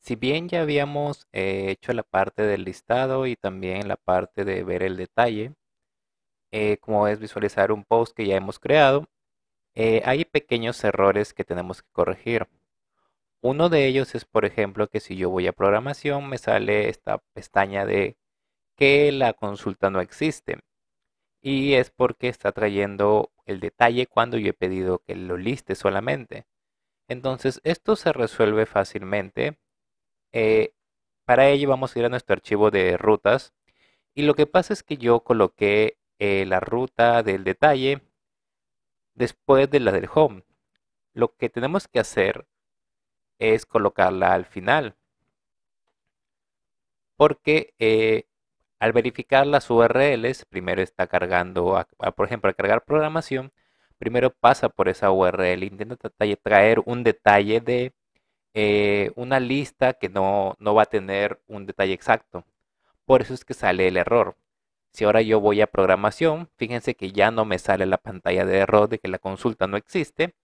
Si bien ya habíamos eh, hecho la parte del listado y también la parte de ver el detalle, eh, como es visualizar un post que ya hemos creado, eh, hay pequeños errores que tenemos que corregir. Uno de ellos es, por ejemplo, que si yo voy a programación me sale esta pestaña de que la consulta no existe y es porque está trayendo el detalle cuando yo he pedido que lo liste solamente. Entonces esto se resuelve fácilmente. Eh, para ello vamos a ir a nuestro archivo de rutas y lo que pasa es que yo coloqué eh, la ruta del detalle después de la del home. Lo que tenemos que hacer es colocarla al final porque eh, al verificar las URLs, primero está cargando, por ejemplo, al cargar programación, primero pasa por esa URL, intenta traer un detalle de eh, una lista que no, no va a tener un detalle exacto. Por eso es que sale el error. Si ahora yo voy a programación, fíjense que ya no me sale la pantalla de error de que la consulta no existe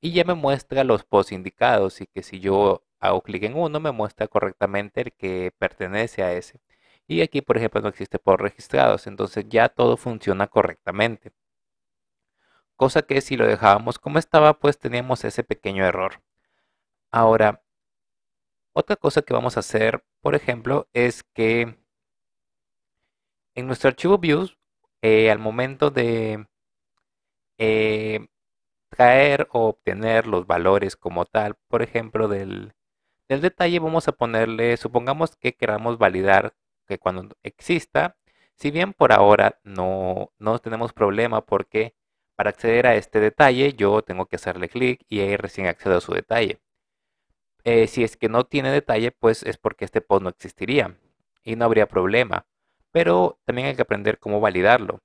y ya me muestra los posts indicados y que si yo hago clic en uno me muestra correctamente el que pertenece a ese. Y aquí, por ejemplo, no existe por registrados, entonces ya todo funciona correctamente. Cosa que si lo dejábamos como estaba, pues teníamos ese pequeño error. Ahora, otra cosa que vamos a hacer, por ejemplo, es que en nuestro archivo views, eh, al momento de eh, traer o obtener los valores como tal, por ejemplo, del, del detalle, vamos a ponerle, supongamos que queramos validar que cuando exista, si bien por ahora no, tenemos problema porque para acceder a este detalle yo tengo que hacerle clic y ahí recién accedo a su detalle. Eh, si es que no tiene detalle, pues es porque este post no existiría y no habría problema. Pero también hay que aprender cómo validarlo.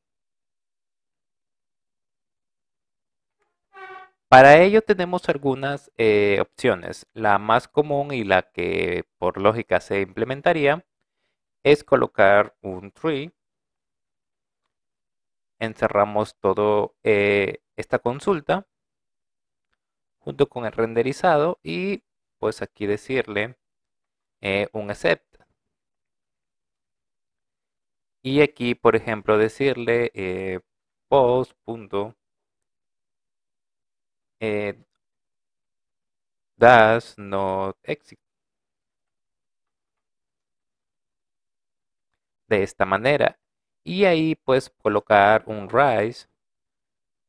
Para ello tenemos algunas eh, opciones. La más común y la que por lógica se implementaría es colocar un tree. Encerramos todo eh, esta consulta junto con el renderizado y pues aquí decirle eh, un accept. Y aquí, por ejemplo, decirle eh, post. Eh, de esta manera y ahí pues colocar un RISE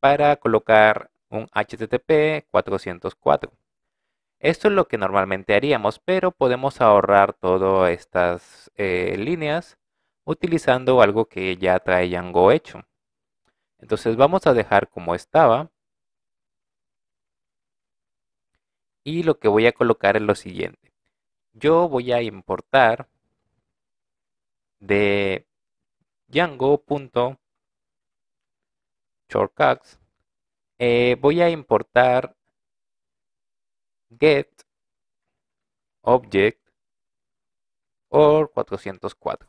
para colocar un HTTP 404. Esto es lo que normalmente haríamos, pero podemos ahorrar todas estas eh, líneas utilizando algo que ya trae Django hecho. Entonces vamos a dejar como estaba. Y lo que voy a colocar es lo siguiente. Yo voy a importar de django.shortcuts, eh, voy a importar get object or 404.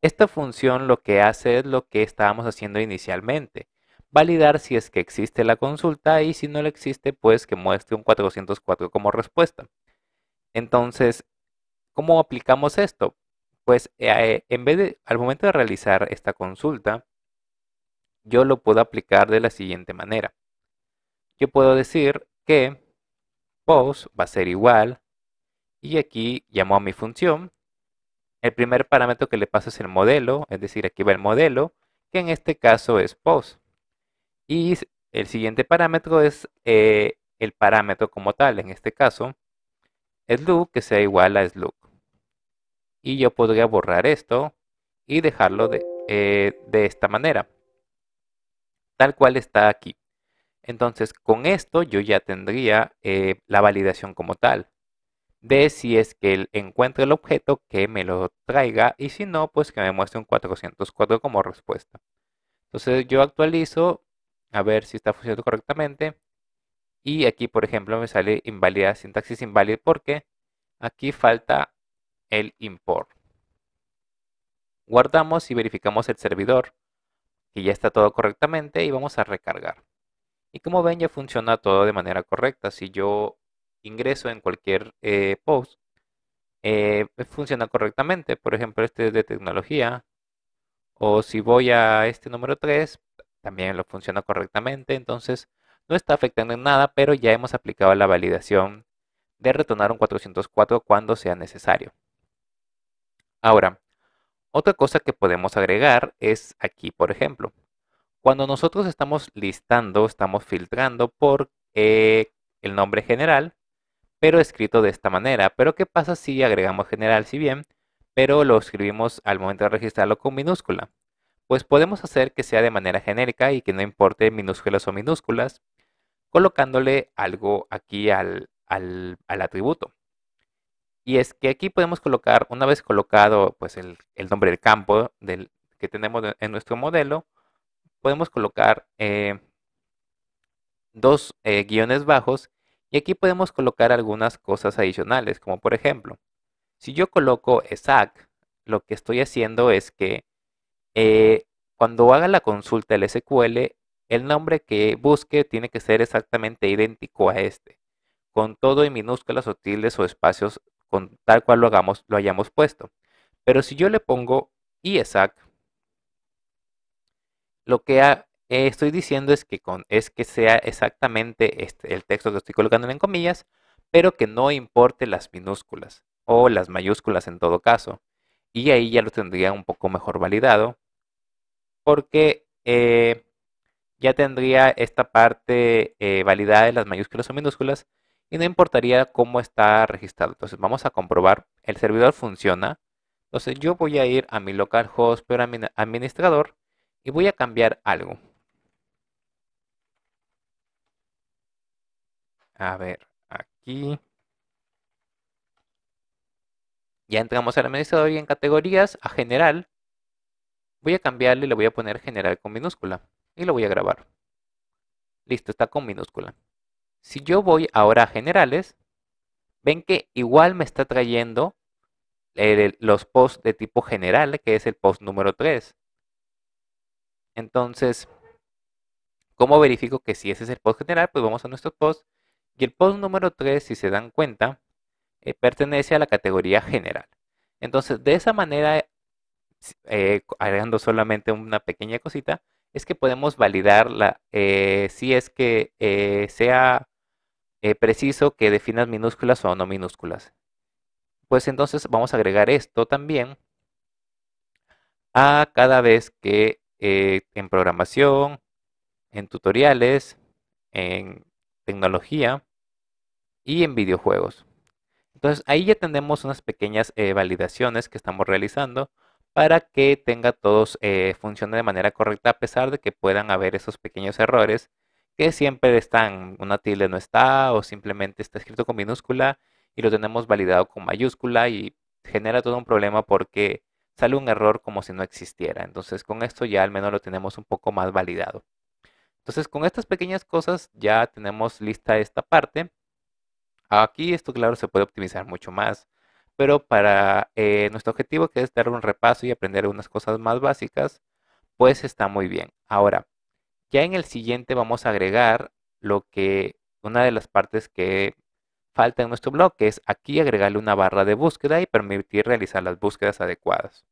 Esta función lo que hace es lo que estábamos haciendo inicialmente. Validar si es que existe la consulta y si no la existe, pues que muestre un 404 como respuesta. Entonces, ¿cómo aplicamos esto? pues eh, en vez de, al momento de realizar esta consulta, yo lo puedo aplicar de la siguiente manera. Yo puedo decir que pos va a ser igual y aquí llamo a mi función. El primer parámetro que le paso es el modelo, es decir, aquí va el modelo, que en este caso es pos. Y el siguiente parámetro es eh, el parámetro como tal, en este caso, es look que sea igual a es y yo podría borrar esto y dejarlo eh, de, esta manera, tal cual está aquí. Entonces, con esto yo ya tendría eh, la validación como tal de si es que él encuentra el objeto, que me lo traiga y si no, pues que me muestre un 404 como respuesta. Entonces yo actualizo a ver si está funcionando correctamente y aquí, por ejemplo, me sale invalida, sintaxis inválida porque aquí falta el import. Guardamos y verificamos el servidor, que ya está todo correctamente, y vamos a recargar. Y como ven, ya funciona todo de manera correcta. Si yo ingreso en cualquier eh, post, eh, funciona correctamente. Por ejemplo, este es de tecnología. O si voy a este número 3, también lo funciona correctamente. Entonces, no está afectando en nada, pero ya hemos aplicado la validación de retornar un 404 cuando sea necesario. Ahora, otra cosa que podemos agregar es aquí, por ejemplo, cuando nosotros estamos listando, estamos filtrando por eh, el nombre general, pero escrito de esta manera. Pero ¿qué pasa si agregamos general, si bien, pero lo escribimos al momento de registrarlo con minúscula? Pues podemos hacer que sea de manera genérica y que no importe minúsculas o minúsculas, colocándole algo aquí al atributo. Y es que aquí podemos colocar, una vez colocado pues el, nombre del campo del, que tenemos en nuestro modelo, podemos colocar eh, dos eh, guiones bajos y aquí podemos colocar algunas cosas adicionales, como por ejemplo, si yo coloco exact, lo que estoy haciendo es que eh, cuando haga la consulta del SQL, el nombre que busque tiene que ser exactamente idéntico a este, con todo y minúsculas o tildes o espacios con tal cual lo, hagamos, lo hayamos puesto. Pero si yo le pongo IESAC, lo que eh, estoy diciendo es que, es que sea exactamente este, el texto que estoy colocando en comillas, pero que no importe las minúsculas o las mayúsculas en todo caso. Y ahí ya lo tendría un poco mejor validado, porque eh, ya tendría esta parte eh, validada de las mayúsculas o minúsculas, y no importaría cómo está registrado. Entonces vamos a comprobar, el servidor funciona. Entonces yo voy a ir a mi localhost, pero a administrador, y voy a cambiar algo. A ver, aquí. Ya entramos al administrador y en categorías, a general. Voy a cambiarle y le voy a poner general con minúscula. Y lo voy a grabar. Listo, está con minúscula. Si yo voy ahora a generales, ven que igual me está trayendo eh, los posts de tipo general, que es el post número 3. Entonces, ¿cómo verifico que si ese es el post general? Pues vamos a nuestro post. Y el post número 3, si se dan cuenta, eh, pertenece a la categoría general. Entonces, de esa manera, eh, agregando solamente una pequeña cosita, es que podemos validar la, si es que sea eh, preciso que definas minúsculas o no minúsculas. Pues entonces vamos a agregar esto también a cada vez que eh, en programación, en tutoriales, en tecnología y en videojuegos. Entonces ahí ya tenemos unas pequeñas eh, validaciones que estamos realizando para que tenga todos, eh, funcione de manera correcta a pesar de que puedan haber esos pequeños errores que siempre están, una tilde no está o simplemente está escrito con minúscula y lo tenemos validado con mayúscula y genera todo un problema porque sale un error como si no existiera. Entonces con esto ya al menos lo tenemos un poco más validado. Entonces con estas pequeñas cosas ya tenemos lista esta parte. Aquí esto claro se puede optimizar mucho más, pero para eh, nuestro objetivo que es dar un repaso y aprender unas cosas más básicas, pues está muy bien. Ahora, ya en el siguiente vamos a agregar lo que una de las partes que falta en nuestro blog, es aquí agregarle una barra de búsqueda y permitir realizar las búsquedas adecuadas.